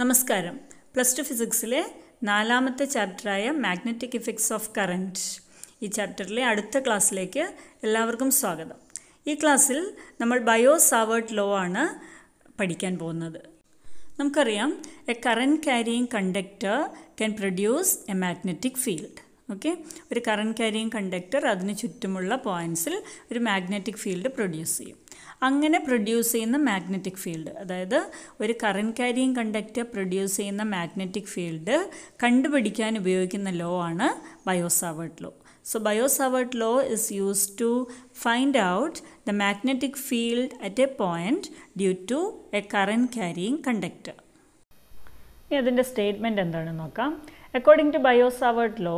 നമസ്കാരം plus two ഫിസിക്സിലെ നാലാമത്തെ ചാപ്റ്ററായ മാഗ്നറ്റിക് ഇഫക്ട്സ് ഓഫ് കറൻറ്റ് ഈ ചാപ്റ്ററിലെ അടുത്ത ക്ലാസ്സിലേക്ക് എല്ലാവർക്കും സ്വാഗതം ഈ ക്ലാസ്സിൽ നമ്മൾ ബയോ സാവേർട്ട് ലോ ആണ് പഠിക്കാൻ പോകുന്നത് നമുക്കറിയാം a current carrying conductor can produce a magnetic field okay ഒരു കറണ്ട് ക്യാരിയിങ് കണ്ടക്ടർ അതിന് ചുറ്റുമുള്ള പോയിൻസിൽ ഒരു മാഗ്നറ്റിക് ഫീൽഡ് പ്രൊഡ്യൂസ് ചെയ്യും അങ്ങനെ പ്രൊഡ്യൂസ് ചെയ്യുന്ന മാഗ്നറ്റിക് ഫീൽഡ് അതായത് ഒരു കറണ്ട് ക്യാരിയിങ് കണ്ടക്ടർ പ്രൊഡ്യൂസ് ചെയ്യുന്ന മാഗ്നറ്റിക് ഫീൽഡ് കണ്ടുപിടിക്കാൻ ഉപയോഗിക്കുന്ന ലോ ആണ് Biot Savart law so biot law is use to find out the magnetic field at a a due to a current current conductor ഇനി അതിൻ്റെ statement എന്താണെന്ന് നോക്കാം according to Biot Savart law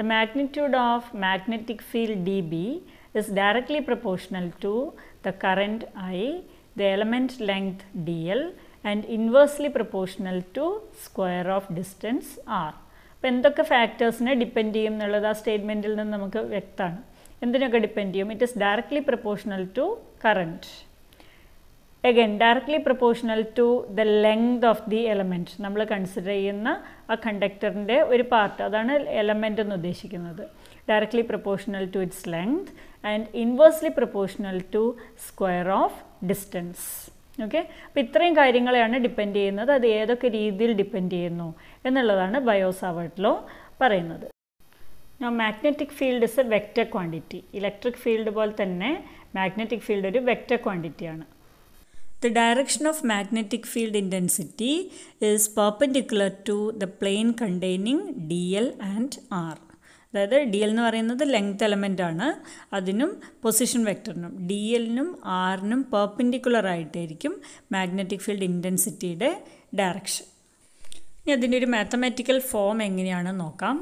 The magnitude of magnetic field dB is directly proportional to the current I, the element length dl and inversely proportional to square of distance r. അപ്പോൾ എന്തൊക്കെ ഫാക്ടേഴ്സിനെ depend ചെയ്യും എന്നുള്ളത് ആ സ്റ്റേറ്റ്മെൻറ്റിൽ നിന്ന് നമുക്ക് വ്യക്തമാണ് എന്തിനൊക്കെ ഡിപ്പെൻഡ് ചെയ്യും it is directly proportional to current again directly proportional to the length of the element നമ്മൾ കൺസിഡർ ചെയ്യുന്ന ആ കണ്ടക്ടറിൻ്റെ ഒരു പാർട്ട് അതാണ് എലമെൻ്റ് എന്ന് ഉദ്ദേശിക്കുന്നത് directly proportional to its length and inversely proportional to square of distance okay അപ്പോൾ ഇത്രയും കാര്യങ്ങളെയാണ് ഡിപ്പെൻഡ് ചെയ്യുന്നത് അത് ഏതൊക്കെ രീതിയിൽ ഡിപ്പെൻഡ് ചെയ്യുന്നു എന്നുള്ളതാണ് ബയോസാവേർഡ് ലോ പറയുന്നത് magnetic field is a vector quantity electric field പോലെ തന്നെ മാഗ്നറ്റിക് ഫീൽഡ് ഒരു വെക്റ്റർ ക്വാണ്ടിറ്റിയാണ് The direction of magnetic field intensity is perpendicular to the plane containing DL and R. അതായത് ഡി എൽ എന്ന് പറയുന്നത് ലെങ്ത് എലമെൻ്റ് ആണ് അതിനും പൊസിഷൻ വെക്ടറിനും ഡി എല്ലിനും ആറിനും പെർപ്പൻഡിക്കുലർ ആയിട്ടായിരിക്കും മാഗ്നറ്റിക് ഫീൽഡ് ഇൻറ്റൻസിറ്റിയുടെ ഡയറക്ഷൻ ഇനി അതിൻ്റെ ഒരു മാത്തമാറ്റിക്കൽ ഫോം എങ്ങനെയാണ് നോക്കാം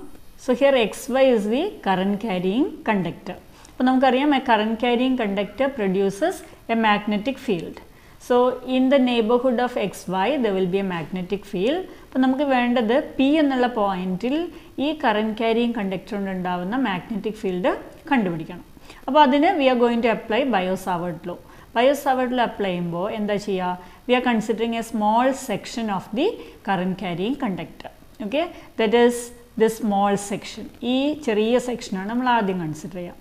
so here X Y is we current carrying conductor അപ്പോൾ നമുക്കറിയാം a current carrying conductor produces a magnetic field So, in the neighborhood of xy there will be a magnetic field. അപ്പോൾ നമുക്ക് വേണ്ടത് P എന്നുള്ള പോയിന്റിൽ ഈ കറൻറ്റ് ക്യാരിയിങ് കണ്ടക്ടറിന് ഉണ്ടാവുന്ന magnetic field കണ്ടുപിടിക്കണം അപ്പോൾ അതിന് we are going to apply Biot Savart law Biot Savart law apply ചെയ്യുമ്പോൾ എന്താ ചെയ്യുക we are considering a small section of the current carrying conductor okay that is the small section ഈ ചെറിയ സെക്ഷനാണ് നമ്മൾ ആദ്യം കൺസിഡർ ചെയ്യുക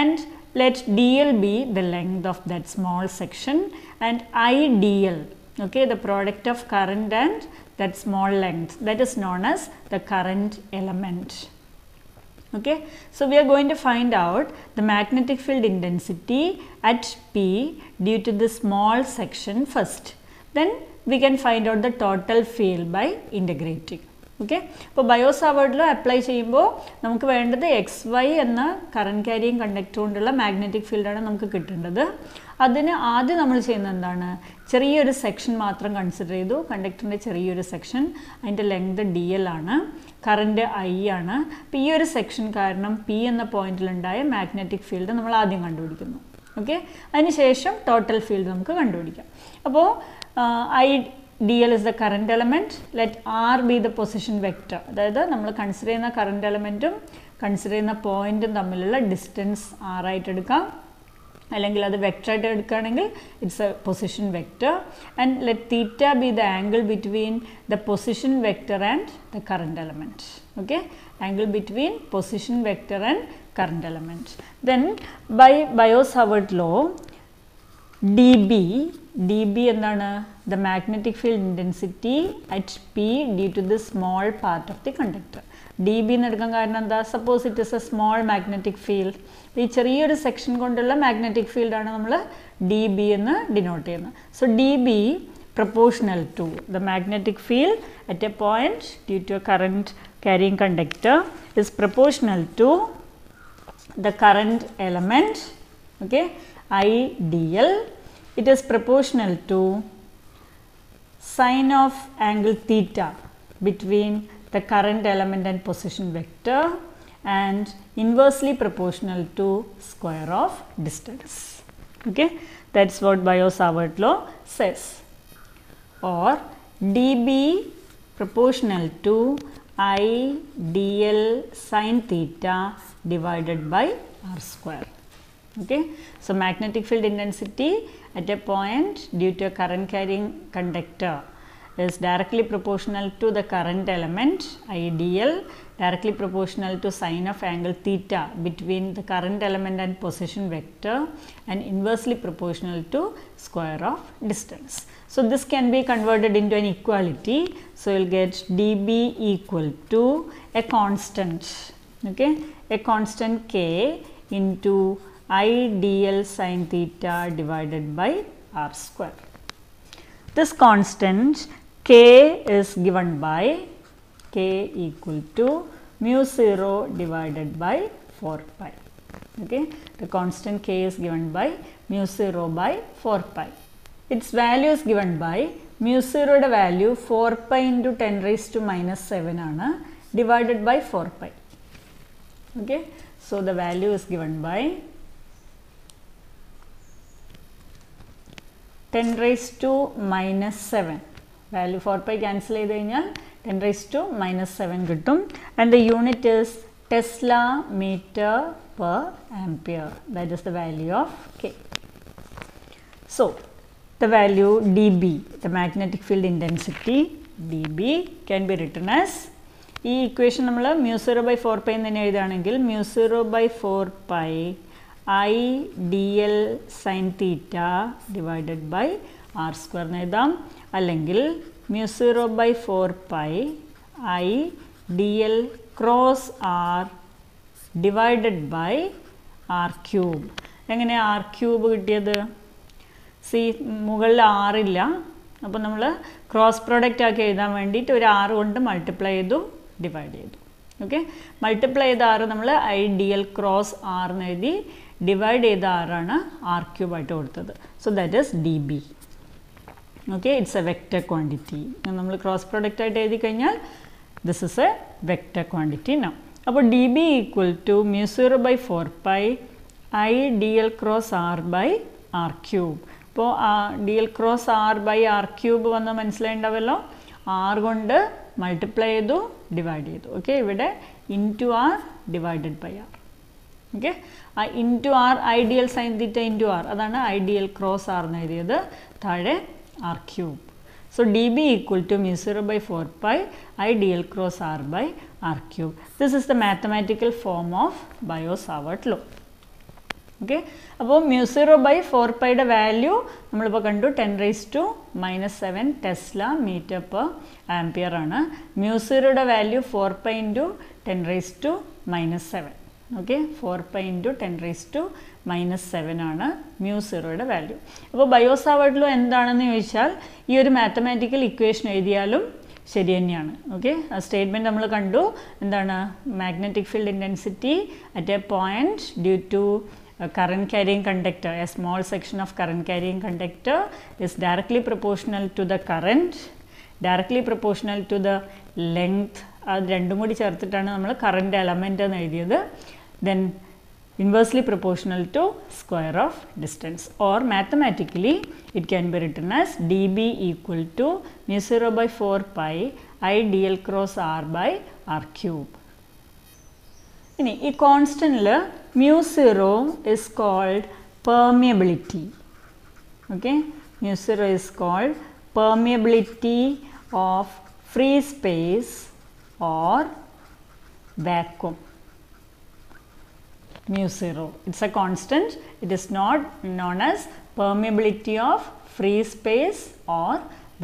and let DL be the length of that small section and IDL, okay, the product of current and that small length that is known as the current element. Okay. So, we are going to find out the magnetic field intensity at P due to the small section first. Then we can find out the total field by integrating. Okay അപ്പോൾ Biot സവേർഡിലോ apply ചെയ്യുമ്പോൾ നമുക്ക് വേണ്ടത് X Y എന്ന current carrying conductor കൊണ്ടുള്ള magnetic ഫീൽഡാണ് നമുക്ക് കിട്ടേണ്ടത് അതിന് ആദ്യം നമ്മൾ ചെയ്യുന്നത് എന്താണ് ചെറിയൊരു സെക്ഷൻ മാത്രം കൺസിഡർ ചെയ്തു കണ്ടക്ടറിൻ്റെ ചെറിയൊരു സെക്ഷൻ അതിൻ്റെ ലെങ്ത് ഡി എൽ ആണ് കറണ്ട് ഐ ആണ് അപ്പോൾ ഈ ഒരു സെക്ഷൻ കാരണം പി എന്ന പോയിന്റിലുണ്ടായ മാഗ്നറ്റിക് ഫീൽഡ് നമ്മൾ ആദ്യം കണ്ടുപിടിക്കുന്നു ഓക്കെ അതിനുശേഷം ടോട്ടൽ ഫീൽഡ് നമുക്ക് കണ്ടുപിടിക്കാം അപ്പോൾ I D L is the current element let R be the position vector അതായത് നമ്മൾ കൺസിഡർ ചെയ്യുന്ന കറണ്ട് എലമെൻറ്റും കൺസിഡർ ചെയ്യുന്ന പോയിൻറ്റും തമ്മിലുള്ള ഡിസ്റ്റൻസ് r ആയിട്ട് എടുക്കാം അല്ലെങ്കിൽ അത് വെക്ടറായിട്ട് എടുക്കുകയാണെങ്കിൽ it's a position vector and let theta be the angle between the position vector and the current element okay angle between position vector and current element then by Biot's law D B D B എന്താണ് the magnetic field intensity at P due to the small part of the conductor D B എന്ന് എടുക്കാൻ കാരണം എന്താ suppose it is a small magnetic field ഈ ചെറിയൊരു section കൊണ്ടുള്ള magnetic ഫീൽഡാണ് നമ്മൾ ഡി ബി എന്ന് ഡിനോട്ട് ചെയ്യുന്നത് so D B proportional to the magnetic field at a point due to a current is proportional to the to element okay I D L it is proportional to sine of angle theta between the current element and position vector and inversely proportional to square of distance. Okay? That is what Biot-Savart law says or dB proportional to I dl sine theta divided by r square okay. So, magnetic field intensity at a point due to a current carrying conductor is directly proportional to the current element ideal directly proportional to sine of angle theta between the current element and position vector and inversely proportional to square of distance. So, this can be converted into an equality. So, you will get dB equal to a constant, okay, a constant k into I dl sine theta divided by r square. This constant k is given by k equal to mu 0 divided by 4 pi. Okay. The constant k is given by mu 0 by 4 pi. Its value is given by mu 0 the value 4 pi into 10 raised to minus 7 seven divided by 4 pi. Okay, so the value is given by ten raise to minus seven value four pi cancel ചെയ്ത് കഴിഞ്ഞാൽ ten raise to minus seven കിട്ടും and the unit is tesla metre per ampere that is the value of K so the value D B the magnetic field intensity D B can be written as ഈ equation നമ്മൾ mu zero by four pi എന്ന് തന്നെ എഴുതുകയാണെങ്കിൽ mu zero by four pi I D L sine theta divided by R square എന്ന് എഴുതാം അല്ലെങ്കിൽ mu zero by four pi I D L cross R divided by R cube എങ്ങനെയാണ് R cube കിട്ടിയത് see മുകളിൽ ആറില്ല അപ്പോൾ നമ്മൾ ക്രോസ് പ്രോഡക്റ്റ് ആക്കി എഴുതാൻ വേണ്ടിയിട്ട് ഒരു ആറ് കൊണ്ട് മൾട്ടിപ്ലൈ ചെയ്തു ഡിവൈഡ് ചെയ്തു ഓക്കെ മൾട്ടിപ്ലൈ ചെയ്ത ആറ് നമ്മൾ I D L cross R എഴുതി ഡിവൈഡ് ചെയ്ത ആറാണ് ആർ ക്യൂബായിട്ട് കൊടുത്തത് so that is D B okay it's a vector quantity നമ്മൾ ക്രോസ് പ്രൊഡക്റ്റ് ആയിട്ട് എഴുതി കഴിഞ്ഞാൽ this is a vector quantity no അപ്പോൾ D B equal to mu zero by four pi I D L cross R by R cube അപ്പോൾ D L cross R by R cube വന്ന് മനസ്സിലായിണ്ടാവല്ലോ R കൊണ്ട് multiply ചെയ്തു divide ചെയ്തു okay ഇവിടെ into R divided by R okay ആ into R I D L sine theta into R അതാണ് I D L cross R എന്ന് എഴുതിയത് താഴെ R cube so D B equal to mu zero by four pi I D L cross R by R cube this is the mathematical form of Biot Savart law okay അപ്പോൾ mu zero by four പൈയുടെ value നമ്മളിപ്പോൾ കണ്ടു ten raise to minus seven tesla metre per ampere ആണ് mu സീറോയുടെ value four pi into ten raise to minus seven okay four pi into ten raise to minus seven ആണ് mu സീറോയുടെ value അപ്പോൾ Biot Savart law എന്താണെന്ന് ചോദിച്ചാൽ ഈ ഒരു mathematical equation എഴുതിയാലും ശരി തന്നെയാണ് ഓക്കെ ആ സ്റ്റേറ്റ്മെൻറ്റ് നമ്മൾ കണ്ടു എന്താണ് magnetic field intensity at a point due to current carrying conductor a small section of current carrying conductor is directly proportional to the current, directly proportional to the length അത് രണ്ടും കൂടി ചേർത്തിട്ടാണ് നമ്മൾ current element എന്ന് എഴുതിയത് then inversely proportional to square of distance or mathematically it can be written as dB equal to mu 0 by 4 pi i dl cross r by r cube. ഇനി ഈ കോൺസ്റ്റൻറ്റിൽ mu zero is called permeability okay mu zero is called permeability of free space or vacuum mu 0. It is a constant. It is not known as permeability of free space or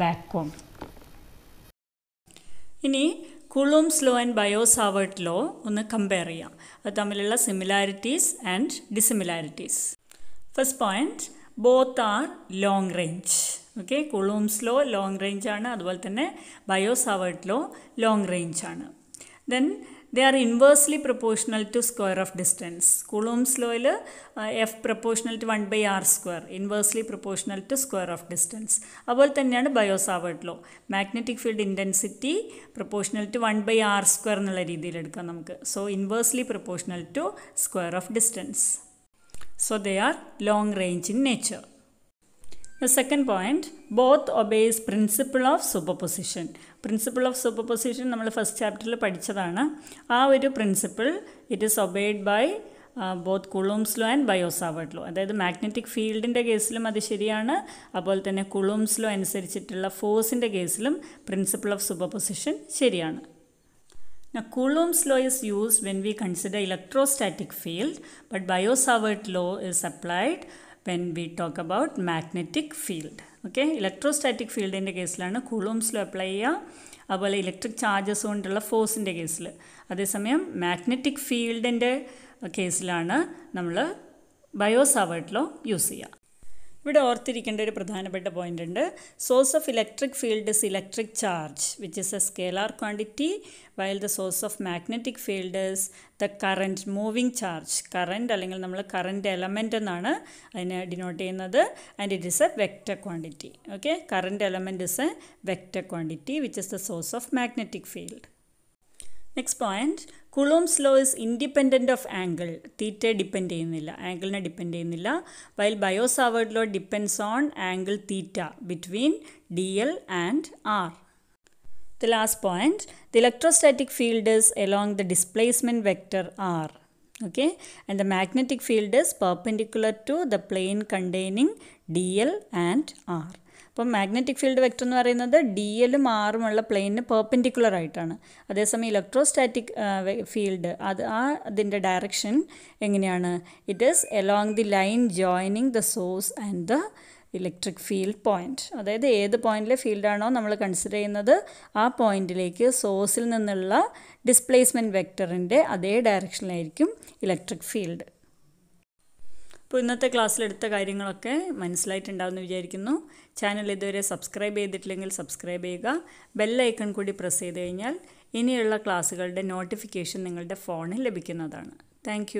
vacuum. ഇനി Coulomb's law and Biot Savart law ഒന്ന് compare ചെയ്യാം അത് തമ്മിലുള്ള similarities and dissimilarities first point both are long range okay Coulomb's law long range ആണ് അതുപോലെ തന്നെ Biot law long range ആണ് then they are inversely proportional to square of distance Coulomb's ലോയിൽ F proportional to one by R square inversely proportional to square of distance അതുപോലെ തന്നെയാണ് Biot Savart law magnetic field intensity proportional to one by R square എന്നുള്ള രീതിയിൽ എടുക്കാം നമുക്ക് so inversely proportional to square of distance so they are long range in nature The second point, both obeys principle of superposition. Principle of superposition നമ്മൾ first ചാപ്റ്ററിൽ പഠിച്ചതാണ് ആ ഒരു principle it is obeyed by both Coulomb's law and Biot Savart law അതായത് magnetic ഫീൽഡിൻ്റെ കേസിലും അത് ശരിയാണ് അതുപോലെ തന്നെ കുളൂംസ് ലോ അനുസരിച്ചിട്ടുള്ള ഫോഴ്സിൻ്റെ കേസിലും പ്രിൻസിപ്പിൾ ഓഫ് സൂപ്പർപൊസിഷൻ ശരിയാണ് Coulomb's law is used when we consider electrostatic field but Biot-Savart law is applied when we talk about magnetic field okay electrostatic ഫീൽഡിൻ്റെ കേസിലാണ് കുളൂംസിൽ അപ്ലൈ ചെയ്യുക അതുപോലെ ഇലക്ട്രിക് ചാർജസ് കൊണ്ടുള്ള ഫോഴ്സിൻ്റെ കേസിൽ അതേസമയം മാഗ്നറ്റിക് ഫീൽഡിൻ്റെ കേസിലാണ് നമ്മൾ ബയോ സവേർട്ട് ലോ യൂസ് ചെയ്യുക ഇവിടെ ഓർത്തിരിക്കേണ്ട ഒരു പ്രധാനപ്പെട്ട പോയിൻ്റ് ഉണ്ട് source of electric field is electric charge which is a scalar quantity while the source of magnetic field is the current moving charge current അല്ലെങ്കിൽ നമ്മൾ കറൻറ്റ് എലമെൻ്റ് എന്നാണ് അതിനെ ഡിനോട്ട് ചെയ്യുന്നത് and it is a vector quantity okay current element is a vector quantity which is the source of magnetic field next point Coulomb's law is independent of angle തീറ്റയെ depend ചെയ്യുന്നില്ല ആംഗിളിനെ depend ചെയ്യുന്നില്ല while Biot Savart law depends on angle theta between D L and R the last point the electrostatic field is along the displacement vector R okay and the magnetic field is perpendicular to the plane containing dl and r അപ്പം magnetic field vector എന്ന് പറയുന്നത് D എല്ലും ആറുമുള്ള പ്ലെയിനിന് perpendicular ആയിട്ടാണ് അതേസമയം electrostatic field അത് ആ അതിൻ്റെ direction എങ്ങനെയാണ് it is along the line joining the source and the electric field point അതായത് ഏത് പോയിൻ്റിലെ ഫീൽഡാണോ നമ്മൾ കൺസിഡർ ചെയ്യുന്നത് ആ പോയിൻറ്റിലേക്ക് സോഴ്സിൽ നിന്നുള്ള ഡിസ്പ്ലേസ്മെൻറ്റ് വെക്ടറിൻ്റെ അതേ ഡയറക്ഷനിലായിരിക്കും ഇലക്ട്രിക് ഫീൽഡ് അപ്പോൾ ഇന്നത്തെ ക്ലാസ്സിലെടുത്ത കാര്യങ്ങളൊക്കെ മനസ്സിലായിട്ടുണ്ടാവുമെന്ന് വിചാരിക്കുന്നു ചാനൽ ഇതുവരെ സബ്സ്ക്രൈബ് ചെയ്തിട്ടില്ലെങ്കിൽ സബ്സ്ക്രൈബ് ചെയ്യുക ബെല്ലൈക്കൺ കൂടി പ്രസ് ചെയ്ത് കഴിഞ്ഞാൽ ഇനിയുള്ള ക്ലാസ്സുകളുടെ നോട്ടിഫിക്കേഷൻ നിങ്ങളുടെ ഫോണിൽ ലഭിക്കുന്നതാണ് താങ്ക്